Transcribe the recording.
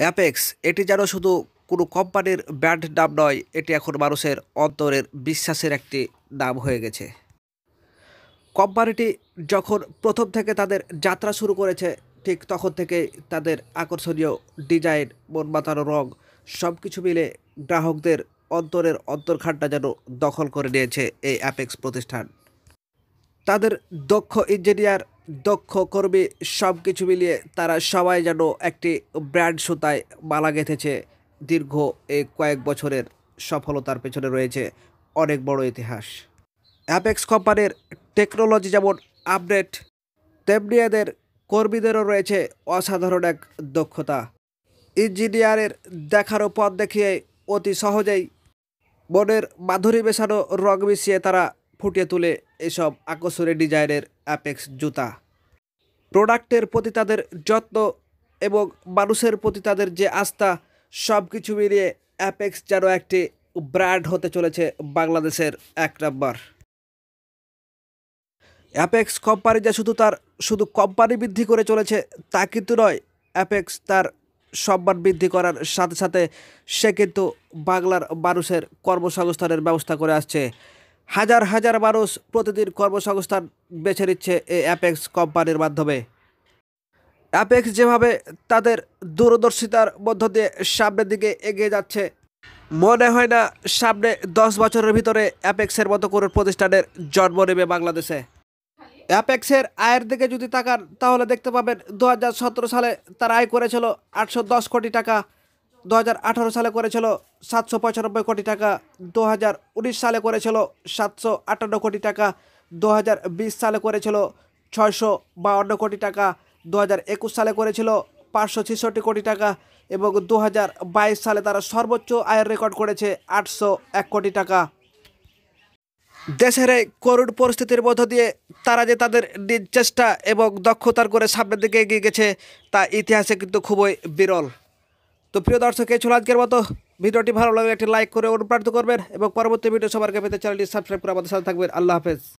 apex এটি যেন শুধু কোনো কোম্পানির ব্র্যান্ড নাম নয় এটি এখন মানুষের অন্তরের বিশ্বাসের একটি নাম হয়ে গেছে কোম্পানিটি যখন প্রথম থেকে তাদের যাত্রা শুরু করেছে ঠিক তখন থেকে তাদের আকর্ষণীয় ডিজাইন মন মাতানো রং সব কিছু মিলে গ্রাহকদের অন্তরের অন্তর্খানটা যেন দখল করে নিয়েছে এই অ্যাপেক্স প্রতিষ্ঠান তাদের দক্ষ ইঞ্জিনিয়ার দক্ষ কর্মী সব কিছু মিলিয়ে তারা সবাই যেন একটি ব্র্যান্ড সুতায় মালা গেঁথেছে দীর্ঘ এই কয়েক বছরের সফলতার পেছনে রয়েছে অনেক বড় ইতিহাস অ্যাপেক্স কোম্পানির টেকনোলজি যেমন আপডেট তেমনি এদের কর্মীদেরও রয়েছে অসাধারণ এক দক্ষতা ইঞ্জিনিয়ারের দেখারও পথ দেখিয়ে অতি সহজেই মনের মাধুরী মেশানো রং মিশিয়ে তারা ফুটিয়ে তোলে এসব আকসরে ডিজাইনের অ্যাপেক্স জুতা প্রোডাক্টের প্রতি তাদের যত্ন এবং মানুষের প্রতি তাদের যে আস্থা সব কিছু মিলিয়ে অ্যাপেক্স যেন একটি ব্র্যান্ড হতে চলেছে বাংলাদেশের এক নম্বর অ্যাপেক্স কোম্পানি যে শুধু তার শুধু কোম্পানি বৃদ্ধি করে চলেছে তা কিন্তু নয় অ্যাপেক্স তার সম্মান বৃদ্ধি করার সাথে সাথে সে কিন্তু বাংলার মানুষের কর্মসংস্থানের ব্যবস্থা করে আসছে হাজার হাজার মানুষ প্রতিদিন কর্মসংস্থান বেছে নিচ্ছে এই অ্যাপেক্স কোম্পানির মাধ্যমে অ্যাপেক্স যেভাবে তাদের দূরদর্শিতার মধ্য দিয়ে সামনের দিকে এগিয়ে যাচ্ছে মনে হয় না সামনে দশ বছরের ভিতরে অ্যাপেক্সের মতো কোনো প্রতিষ্ঠানের জন্ম নেবে বাংলাদেশে অ্যাপেক্সের আয়ের দিকে যদি তাকান তাহলে দেখতে পাবেন দু সালে তার আয় করেছিল আটশো কোটি টাকা দু সালে করেছিল সাতশো পঁচানব্বই কোটি টাকা দু সালে করেছিল সাতশো আটান্ন কোটি টাকা দু সালে করেছিল ছয়শো বাউন্ন কোটি টাকা দু সালে করেছিল পাঁচশো ছেষট্টি কোটি টাকা এবং দু সালে তারা সর্বোচ্চ আয়ের রেকর্ড করেছে আটশো এক কোটি টাকা দেশের এই করুণ পরিস্থিতির মধ্য দিয়ে তারা যে তাদের নিজ চেষ্টা এবং দক্ষতার করে সামনের দিকে এগিয়ে গেছে তা ইতিহাসে কিন্তু খুবই বিরল তো প্রিয় দর্শক এই ছিল আজকের মতো ভিডিওটি ভালো লাগলে একটি লাইক করে অনুপ্রাণিত করবেন এবং পরবর্তী ভিডিও সবার পেতে চ্যানেলটি সাবস্ক্রাইব করে আমাদের সাথে থাকবেন আল্লাহ হাফেজ